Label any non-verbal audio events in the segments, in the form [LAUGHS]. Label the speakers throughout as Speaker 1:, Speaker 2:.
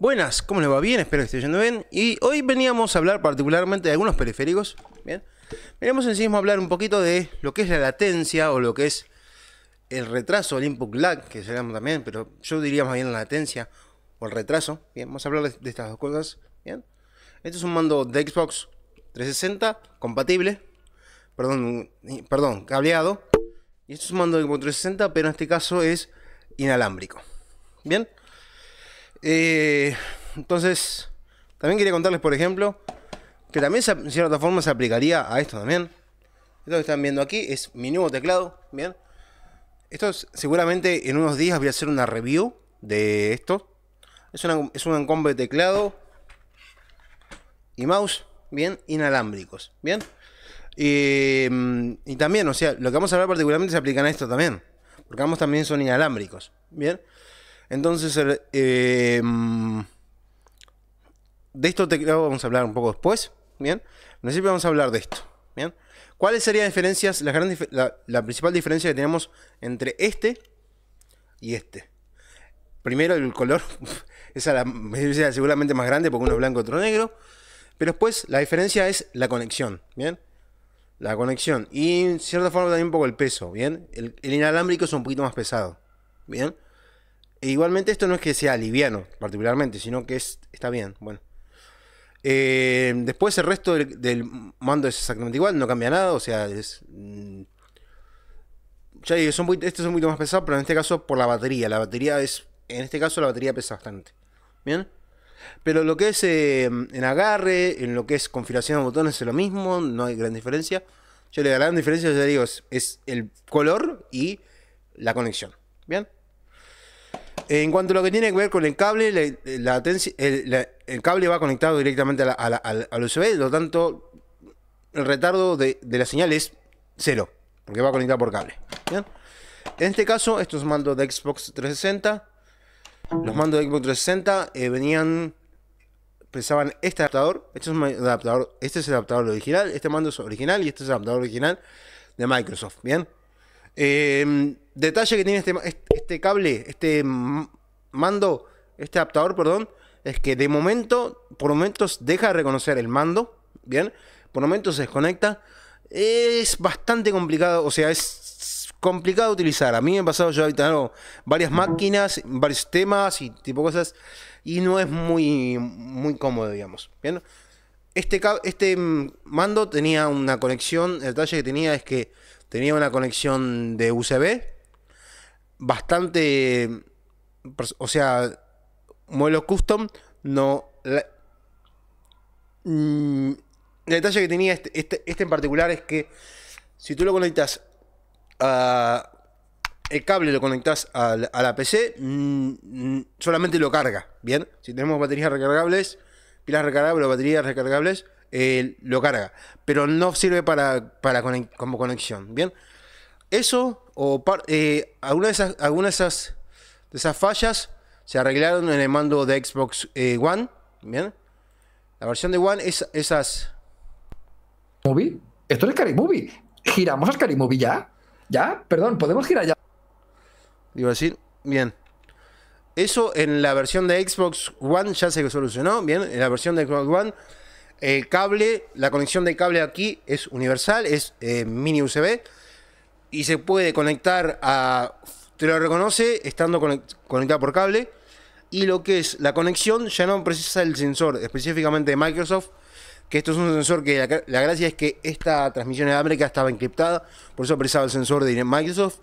Speaker 1: Buenas, ¿cómo les va? Bien, espero que estén yendo bien. Y hoy veníamos a hablar particularmente de algunos periféricos. Bien, veníamos en a hablar un poquito de lo que es la latencia o lo que es el retraso, el input lag, que se llama también, pero yo diría más bien la latencia o el retraso. Bien, vamos a hablar de estas dos cosas. Bien, este es un mando de Xbox 360 compatible, perdón, perdón, cableado. Y este es un mando de Xbox 360, pero en este caso es inalámbrico. Bien. Eh, entonces, también quería contarles, por ejemplo, que también de cierta forma se aplicaría a esto también. Esto que están viendo aquí es mi nuevo teclado, ¿bien? Esto seguramente en unos días voy a hacer una review de esto. Es, un combo de teclado y mouse, ¿bien? Inalámbricos, ¿bien? Em, y, también, o sea, lo que vamos a hablar particularmente se aplican a esto también. Porque ambos también son inalámbricos, ¿bien? Entonces, eh, em, de esto te, vamos a hablar un poco después, ¿bien? En principio vamos a hablar de esto, ¿bien? ¿Cuáles serían las diferencias, la, principal diferencia que tenemos entre este y este? Primero el color, [LAUGHS] esa es la, seguramente más grande porque uno es blanco, otro negro. Pero después la diferencia es la conexión, ¿bien? La conexión. Y en cierta forma también un poco el peso, ¿bien? El, el inalámbrico es un poquito más pesado, ¿bien? E igualmente esto no es que sea liviano particularmente, sino que es, está bien, bueno. Eh, después el resto del, mando es exactamente igual, no cambia nada, o sea, es... Mm, ya son estos son un más pesados, pero en este caso por la batería. La batería es... En este caso la batería pesa bastante. ¿Bien? Pero lo que es eh, en agarre, en lo que es configuración de botones es lo mismo, no hay gran diferencia. Yo le la gran diferencia, ya digo, es el color y la conexión. ¿Bien? En cuanto a lo que tiene que ver con el cable, eh, el, cable va conectado directamente al USB, lo tanto, el retardo de, la señal es cero, porque va conectado por cable. En este caso, estos mandos de Xbox 360, los mandos de Xbox 360 eh, venían, pesaban este adaptador, este es, adaptador, este es el adaptador original, este mando es original y este es el adaptador original de Microsoft, ¿bien? Em, detalle que tiene este, este, este cable, este mando, este adaptador, perdón, es que de momento, por momentos deja de reconocer el mando, ¿bien? Por momentos se desconecta. Es bastante complicado, o sea, es complicado de utilizar. A mí me ha pasado, yo he habitado varias máquinas, varios temas y tipo cosas, y no es muy, muy cómodo, digamos, ¿bien? Este, este mm, mando tenía una conexión, el detalle que tenía es que Tenía una conexión de USB bastante. O sea, modelo custom. No. La, mm, detalle que tenía este, este, este, en particular es que si tú lo conectas a. El cable lo conectas a, la PC, mm, mm, solamente lo carga. Bien, si tenemos baterías recargables, pilas recargables o baterías recargables, eh, lo carga, pero no sirve para, para como conexión. Bien, eso o eh, alguna de esas, de esas, de esas fallas se arreglaron en el mando de Xbox eh, One. Bien, la versión de One es esas. ¿Movie? Esto es Movie ¿Giramos al Carimovie ya? ¿Ya? Perdón, ¿podemos girar ya? Digo así, bien. Eso en la versión de Xbox One ya se solucionó, bien. En la versión de Xbox One el cable, la conexión del cable aquí es universal, es eh, mini USB y se puede conectar a. Te lo reconoce estando conectado por cable. Y lo que es la conexión ya no precisa el sensor específicamente de Microsoft. Que esto es un sensor que la, gracia es que esta transmisión de América estaba encriptada. Por eso precisaba el sensor de Microsoft.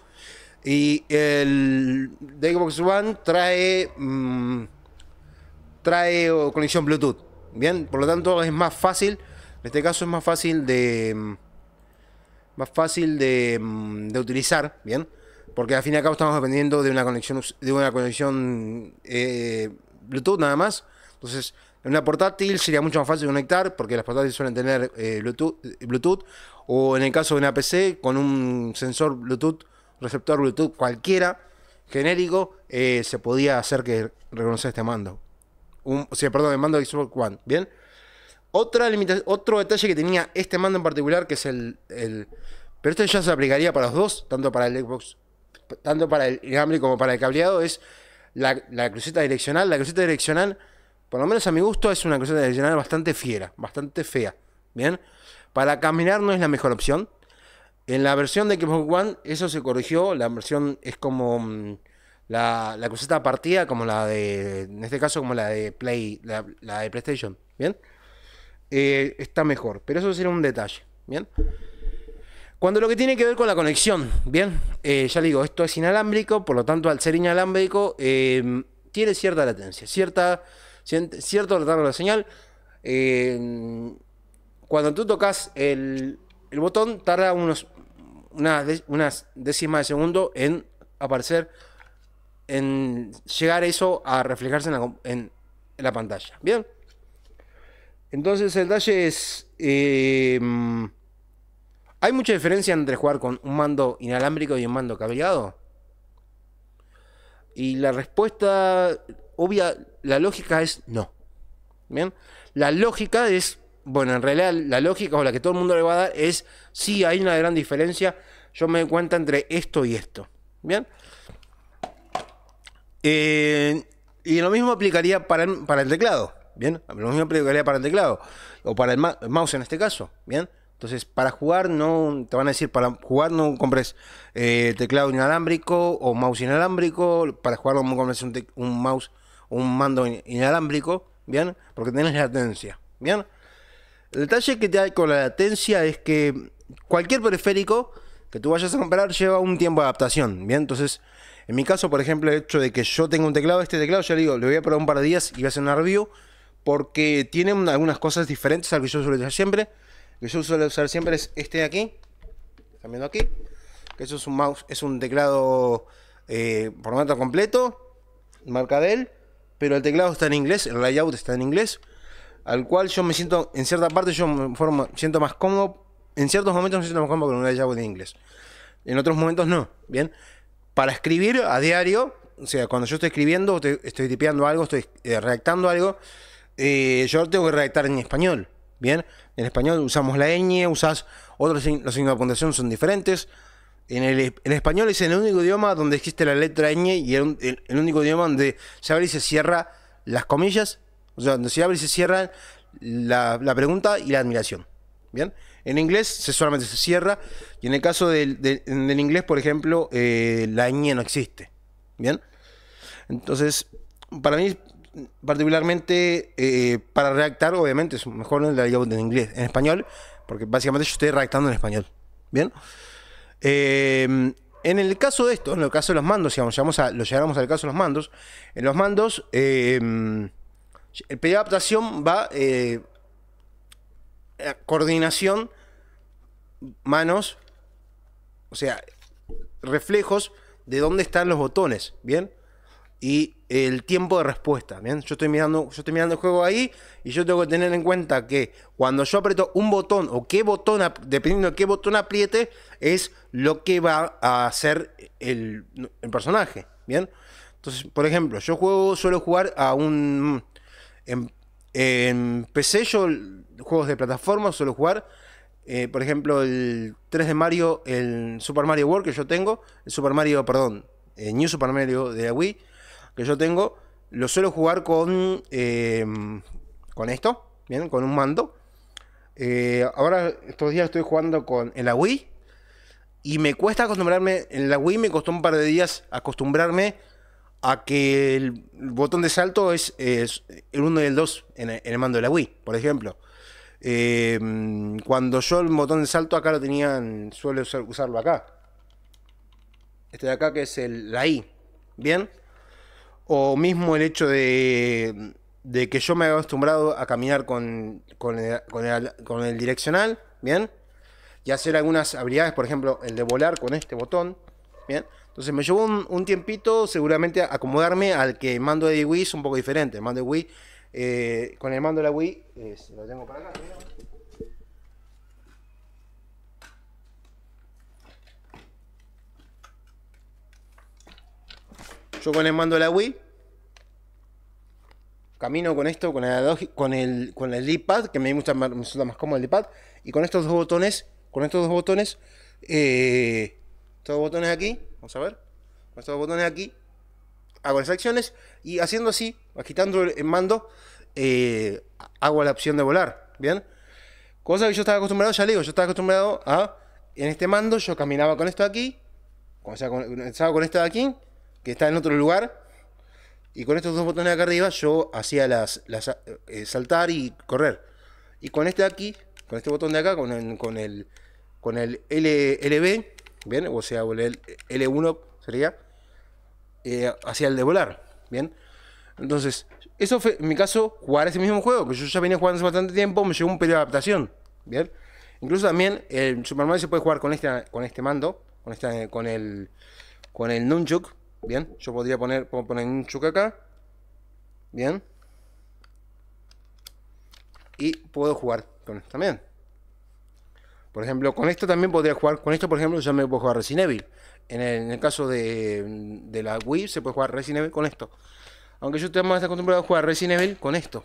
Speaker 1: Y el Xbox One trae. Mm, trae conexión Bluetooth. Bien, por lo tanto es más fácil, en este caso es más fácil de mm, más fácil mm, de, utilizar, bien, porque al fin y al cabo estamos dependiendo de una conexión de una conexión eh, Bluetooth nada más. Entonces, en una portátil sería mucho más fácil conectar porque las portátiles suelen tener eh, Bluetooth, Bluetooth, o en el caso de una PC con un sensor Bluetooth, receptor Bluetooth cualquiera genérico, eh, se podía hacer que reconozca este mando un, o perdón, el mando de Xbox One, ¿bien? Otra otro detalle que tenía este mando en particular, que es el, Pero esto ya se aplicaría para los dos, tanto para el Xbox, tanto para el Gamble como para el cableado, es la, la cruceta direccional. La cruceta direccional, por lo menos a mi gusto, es una cruceta direccional bastante fiera, bastante fea, ¿bien? Para caminar no es la mejor opción. En la versión de Xbox One eso se corrigió, la versión es como... Mm, la, la cruceta partida como la de, en este caso como la de Play, la, de PlayStation, ¿bien? Eh, está mejor, pero eso será un detalle, ¿bien? Cuando lo que tiene que ver con la conexión, bien, eh, ya digo, esto es inalámbrico, por lo tanto, al ser inalámbrico, em, tiene cierta latencia, cierta, cierto retardo de la señal. Em, cuando tú tocas el, el botón, tarda unos, unas, unas décimas de segundo en aparecer en llegar eso a reflejarse en la, pantalla. Bien. Entonces el detalle es... Em, ¿Hay mucha diferencia entre jugar con un mando inalámbrico y un mando cableado? Y la respuesta obvia, la lógica es no. Bien, la lógica es, bueno, en realidad la lógica o la que todo el mundo le va a dar es, sí, hay una gran diferencia, yo me doy cuenta entre esto y esto. Bien, eh, y lo mismo aplicaría para el, para el teclado, ¿bien? Lo mismo aplicaría para el teclado, o para el, mouse en este caso, ¿bien? Entonces, para jugar, no te van a decir, para jugar no compres eh, teclado inalámbrico o mouse inalámbrico, para jugar no compres un, un mouse un mando inalámbrico, ¿bien? Porque tenés latencia, ¿bien? El detalle que te hay con la latencia es que cualquier periférico que tú vayas a comprar lleva un tiempo de adaptación, ¿bien? Entonces, en mi caso, por ejemplo, el hecho de que yo tenga un teclado, este teclado, ya digo, le voy a probar un par de días y voy a hacer una review, porque tiene algunas cosas diferentes al que yo suelo usar siempre. Lo que yo suelo usar siempre es este de aquí, están viendo aquí, que eso es un mouse, es un teclado eh, formato completo, marca de pero el teclado está en inglés, el layout está en inglés, al cual yo me siento, en cierta parte yo me siento más cómodo, en ciertos momentos me siento más cómodo con un layout en inglés, en otros momentos no, ¿bien? para escribir a diario, o sea, cuando yo estoy escribiendo, estoy, estoy tipeando algo, estoy eh, redactando algo, eh, yo tengo que redactar en español. Bien, en español usamos la ñ, usas otros los signos de puntuación son diferentes. En el, español es el único idioma donde existe la letra ñ y el, único idioma donde se abre y se cierra las comillas, o sea, donde se abre y se cierran la pregunta y la admiración. ¿Bien? En inglés se solamente se cierra. Y en el caso del, inglés, por ejemplo, eh, la ñ no existe. ¿Bien? Entonces, para mí, particularmente, eh, para redactar, obviamente, es mejor en en inglés. En español, porque básicamente yo estoy redactando en español. ¿Bien? Em, en el caso de esto, en el caso de los mandos, si llegamos lo llegamos al caso de los mandos, en los mandos, em, el periodo de adaptación va eh, eh, coordinación, manos, o sea, reflejos de dónde están los botones, ¿bien? Y el tiempo de respuesta, ¿bien? Yo estoy mirando, yo estoy mirando el juego ahí y yo tengo que tener en cuenta que cuando yo aprieto un botón o qué botón, dependiendo de qué botón apriete, es lo que va a hacer el, personaje, ¿bien? Entonces, por ejemplo, yo juego, suelo jugar a un... En, en PC yo juegos de plataforma, suelo jugar. Eh, por ejemplo, el 3 de Mario, el Super Mario World que yo tengo, el Super Mario, perdón, el eh, New Super Mario de la Wii que yo tengo, lo suelo jugar con, em, con esto, bien, con un mando. Eh, ahora estos días estoy jugando con en la Wii y me cuesta acostumbrarme, en la Wii me costó un par de días acostumbrarme a que el botón de salto es, el 1 y el 2 en el mando de la Wii, por ejemplo. Em, cuando yo el botón de salto acá lo tenían, suele usarlo acá. Este de acá que es el, la I. ¿Bien? O mismo el hecho de, de que yo me había acostumbrado a caminar con, con, el, direccional. ¿Bien? Y hacer algunas habilidades, por ejemplo, el de volar con este botón. ¿Bien? Entonces me llevó un, tiempito seguramente acomodarme al que mando de Wii es un poco diferente. mando de Wii eh, con el mando de la Wii, eh, lo tengo para acá, Yo con el mando de la Wii camino con esto, con el, con el, con el d que me gusta más, cómodo el d y con estos dos botones, con estos dos botones, eh, estos botones aquí, vamos a ver, con estos botones aquí, hago las acciones y haciendo así, agitando el mando, eh, hago la opción de volar, ¿bien? Cosa que yo estaba acostumbrado, ya le digo, yo estaba acostumbrado a, en este mando yo caminaba con esto de aquí, o sea, estaba con esto de aquí, que está en otro lugar, y con estos dos botones de acá arriba yo hacía las, las eh, saltar y correr. Y con este de aquí, con este botón de acá, con el, con el, con el LB, ¿bien? O sea, el L1 sería, eh, hacia el de volar. Bien. Entonces, eso fue, en mi caso, jugar ese mismo juego, que yo ya venía jugando hace bastante tiempo, me llegó un periodo de adaptación. Bien. Incluso también el eh, Super Mario se puede jugar con este, con este mando, con, eh, con el con el Nunchuk. Bien, yo podría poner, poner Nunchuk acá. Bien. Y puedo jugar con esto también. Por ejemplo, con esto también podría jugar. Con esto, por ejemplo, ya me puedo jugar Resident Evil. En el, caso de, la Wii se puede jugar Resident Evil con esto. Aunque yo tengo más acostumbrado a jugar Resident Evil con esto.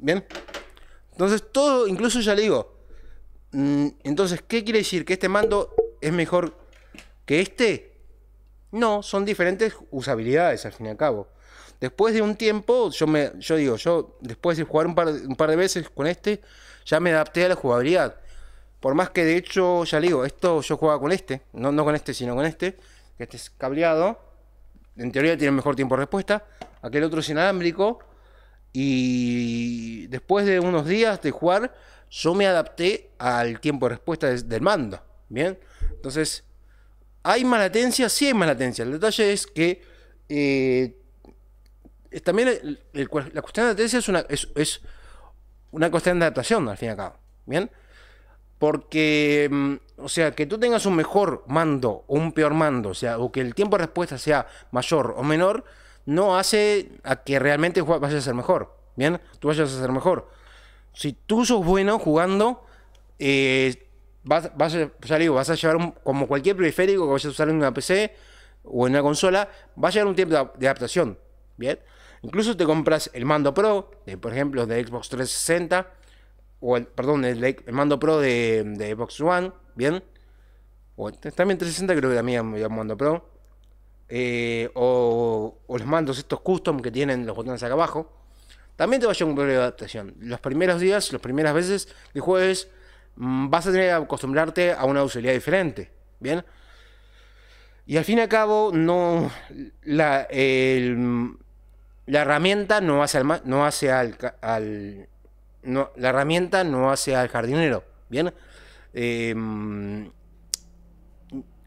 Speaker 1: ¿Bien? Entonces todo, incluso ya le digo. Mm, entonces, ¿qué quiere decir? ¿Que este mando es mejor que este? No, son diferentes usabilidades al fin y al cabo. Después de un tiempo, yo me, yo digo, yo después de jugar un par, un par de veces con este, ya me adapté a la jugabilidad. Por más que de hecho, ya digo, esto yo jugaba con este, no, no con este, sino con este, que este es cableado, en teoría tiene mejor tiempo de respuesta, aquel otro es inalámbrico, y después de unos días de jugar, yo me adapté al tiempo de respuesta del mando, ¿bien? Entonces, ¿hay más latencia? Sí hay más latencia, el detalle es que... Eh, también la cuestión de latencia es una, es, es una cuestión de adaptación, al fin y al cabo. ¿Bien? Porque, mm, o sea, que tú tengas un mejor mando o un peor mando, o sea, o que el tiempo de respuesta sea mayor o menor, no hace a que realmente vayas a ser mejor. Bien, tú vayas a ser mejor. Si tú sos bueno jugando, eh, vas, vas a llevar como cualquier periférico que vayas a usar en una PC o en una consola, va a llevar un tiempo de adaptación. Bien, incluso te compras el mando Pro, por ejemplo, de Xbox 360 o perdón, el, mando Pro de, de, Xbox One, bien. O, también 360 creo que también el mando Pro. Eh, o, los mandos estos custom que tienen los botones acá abajo. También te va a llevar un problema de adaptación. Los primeros días, las primeras veces que juegues, mm, vas a tener que acostumbrarte a una usabilidad diferente, bien. Y al fin y al cabo, no, la, la herramienta no hace no hace al no, la herramienta no hace al jardinero, ¿bien? Em,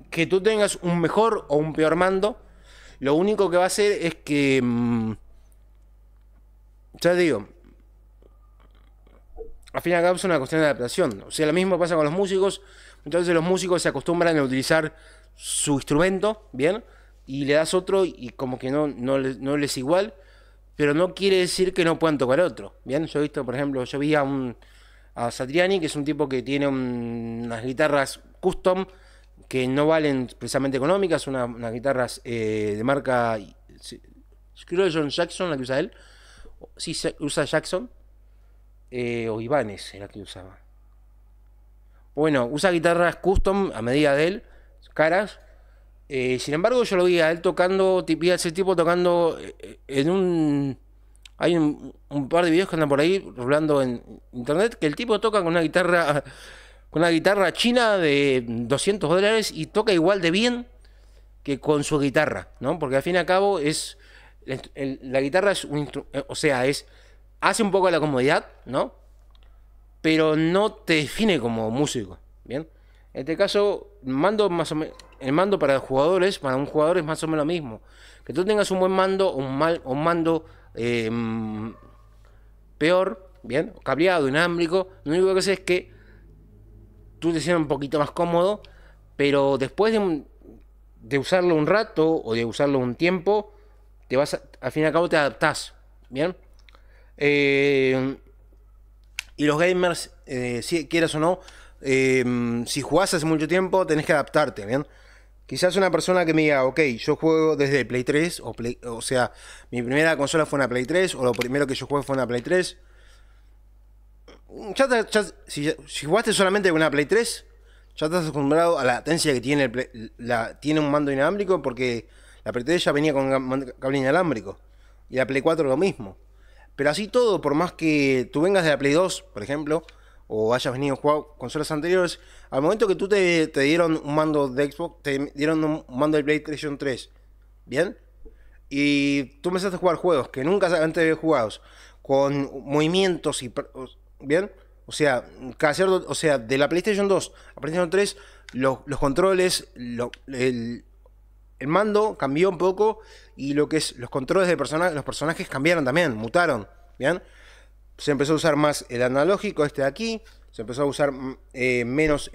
Speaker 1: que tú tengas un mejor o un peor mando, lo único que va a hacer es que... Em, ya ya digo, al fin y al cabo es una cuestión de adaptación. O sea, lo mismo pasa con los músicos. Entonces los músicos se acostumbran a utilizar su instrumento, ¿bien? Y le das otro y como que no, no, no les igual pero no quiere decir que no puedan tocar otro. Bien, yo he visto, por ejemplo, yo vi a un a Satriani, que es un tipo que tiene unas guitarras custom que no valen precisamente económicas, unas guitarras eh, de marca. Creo John Jackson, la que usa él. Sí, usa Jackson. Eh, o Ibanez era la que usaba. Bueno, usa guitarras custom a medida de él, caras, eh, sin embargo, yo lo vi a él tocando, vi a ese tipo tocando eh, en un. Hay un, par de videos que andan por ahí rolando en internet que el tipo toca con una guitarra con una guitarra china de 200 dólares y toca igual de bien que con su guitarra, ¿no? Porque al fin y al cabo es la guitarra es un eh, o sea, es hace un poco la comodidad, ¿no? Pero no te define como músico, ¿bien? En este caso, Mando más o menos el mando para los jugadores, para un jugador es más o menos lo mismo. Que tú tengas un buen mando o un, mal, un mando em, peor, bien, cableado, inámbrico, lo único que haces es que tú te sientas un poquito más cómodo, pero después de, usarlo un rato o de usarlo un tiempo, te vas al fin y al cabo te adaptás, bien. Em, y los gamers, eh, si quieras o no, em, si jugás hace mucho tiempo, tenés que adaptarte, ¿bien? Quizás una persona que me diga, ok, yo juego desde Play 3, o, o sea, mi primera consola fue una Play 3, o lo primero que yo jugué fue una Play 3. Ya, si, jugaste solamente con una Play 3, ya has acostumbrado a la latencia que tiene, la, tiene un mando inalámbrico, porque la Play 3 ya venía con cable inalámbrico. Y la Play 4 lo mismo. Pero así todo, por más que tú vengas de la Play 2, por ejemplo, o hayas venido jugando consolas anteriores, al momento que tú te, dieron un mando de Xbox, te dieron un mando de PlayStation 3, ¿bien? Y tú empezaste a jugar juegos que nunca antes había jugado, con movimientos y... ¿Bien? O sea, o sea, de la PlayStation 2 a PlayStation 3, los, controles, el, mando cambió un poco y lo que es los controles de personaje, los personajes cambiaron también, mutaron, ¿bien? se empezó a usar más el analógico, este de aquí, se empezó a usar mm, eh, menos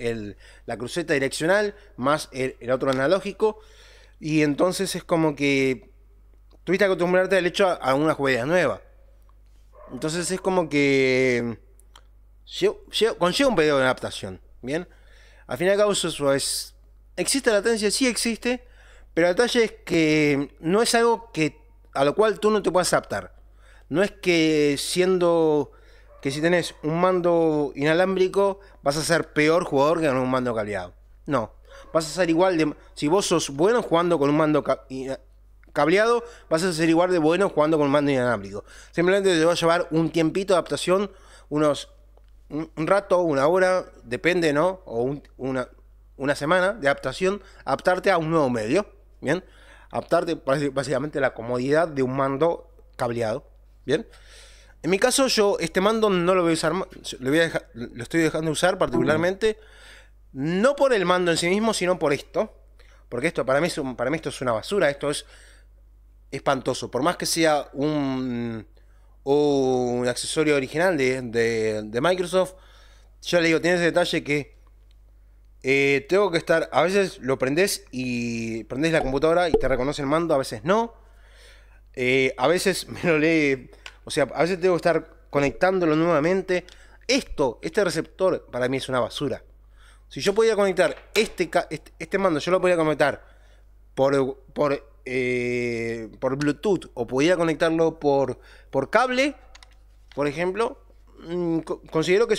Speaker 1: la cruceta direccional, más el, otro analógico, y entonces es como que tuviste que acostumbrarte al hecho a, una jugabilidad nueva. Entonces es como que mm, conlleva un periodo de adaptación, ¿bien? Al final de al cabo eso es... ¿Existe latencia? Sí existe, pero el detalle es que mm, no es algo que a lo cual tú no te puedas adaptar. No es que siendo que si tenés un mando inalámbrico vas a ser peor jugador que con un mando cableado. No, vas a ser igual de... Si vos sos bueno jugando con un mando eh, cableado, vas a ser igual de bueno jugando con un mando inalámbrico. Simplemente te va a llevar un tiempito de adaptación, unos... Un rato, una hora, depende, ¿no? O una, semana de adaptación, adaptarte a un nuevo medio, ¿bien? Adaptarte básicamente la comodidad de un mando cableado, ¿Bien? En mi caso, yo este mando no lo voy a usar, lo, estoy dejando usar particularmente, no por el mando en sí mismo, sino por esto. Porque esto para mí, es para mí esto es una basura, esto es espantoso. Por más que sea un, un accesorio original de, Microsoft, ya le digo, tiene ese detalle que eh, tengo que estar, a veces lo prendes y prendes la computadora y te reconoce el mando, a veces no. Eh, a veces [LAUGHS] me lo lee o sea, a veces tengo que estar conectándolo nuevamente. Esto, este receptor, para mí es una basura. Si yo podía conectar este, este, este, mando, yo lo podía conectar por, por, eh, por Bluetooth o podía conectarlo por, por cable, por ejemplo, mm, considero que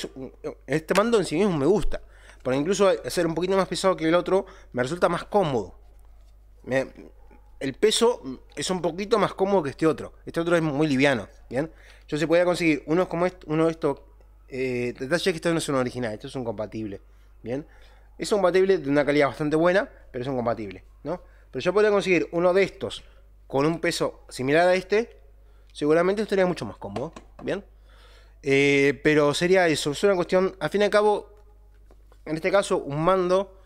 Speaker 1: este mando en sí mismo me gusta. Por incluso ser un poquito más pesado que el otro me resulta más cómodo el peso es un poquito más cómodo que este otro. Este otro es muy liviano, ¿bien? Yo se podía conseguir unos como este, uno de estos. Detalle eh, detalles que esto no es un original, esto es un compatible, ¿bien? Es un compatible de una calidad bastante buena, pero es un compatible, ¿no? Pero yo podría conseguir uno de estos con un peso similar a este, seguramente estaría mucho más cómodo, ¿bien? Eh, pero sería eso, es una cuestión, al fin y al cabo, en este caso, un mando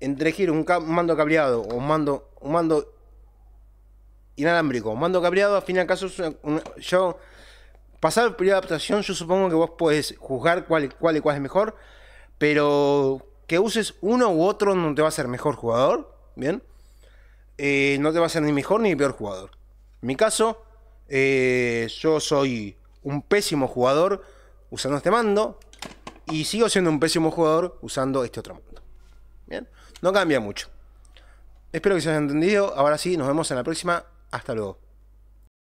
Speaker 1: entre elegir un, mando cableado o un mando, un mando inalámbrico, un mando cableado, al fin y al caso, yo, pasar el periodo de adaptación, yo supongo que vos podés juzgar cuál, cuál y cuál es mejor, pero que uses uno u otro no te va a ser mejor jugador, ¿bien? Eh, no te va a ser ni mejor ni peor jugador. En mi caso, eh, yo soy un pésimo jugador usando este mando y sigo siendo un pésimo jugador usando este otro mando. ¿Bien? No cambia mucho. Espero que se haya entendido. Ahora sí, nos vemos en la próxima. Hasta luego.